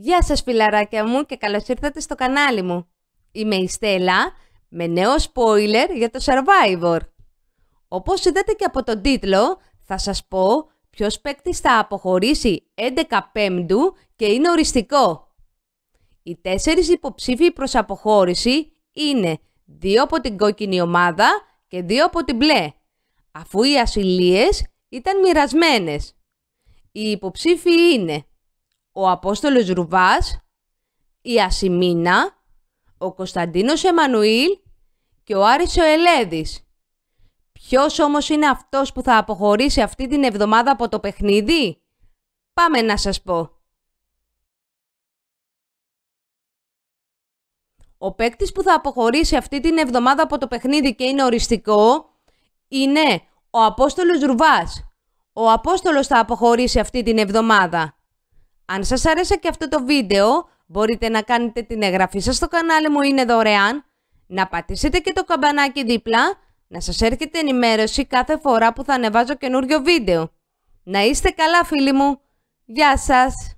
Γεια σας φιλαράκια μου και καλώς ήρθατε στο κανάλι μου. Είμαι η Στέλλα με νέο spoiler για το Survivor. Όπως είδατε και από τον τίτλο θα σας πω ποιος παίκτης θα αποχωρήσει 11 Πέμπτου και είναι οριστικό. Οι τέσσερις υποψήφοι προς αποχώρηση είναι δύο από την κόκκινη ομάδα και δύο από την μπλε, αφού οι ασυλίες ήταν μοιρασμένες. Οι υποψήφοι είναι ο Απόστολος Ρουβάς, η Ασημίνα, ο Κωνσταντίνος Εμμανουήλ και ο Άρης ο Ελέδης. Ποιος όμως είναι αυτός που θα αποχωρήσει αυτή την εβδομάδα από το παιχνίδι? Πάμε να σας πω. Ο παίκτης που θα αποχωρήσει αυτή την εβδομάδα από το παιχνίδι και είναι οριστικό είναι ο Απόστολος Ρουβάς. Ο Απόστολος θα αποχωρήσει αυτή την εβδομάδα. Αν σας άρεσε και αυτό το βίντεο, μπορείτε να κάνετε την εγγραφή σας στο κανάλι μου, είναι δωρεάν, να πατήσετε και το καμπανάκι δίπλα, να σας έρχεται ενημέρωση κάθε φορά που θα ανεβάζω καινούριο βίντεο. Να είστε καλά φίλοι μου! Γεια σας!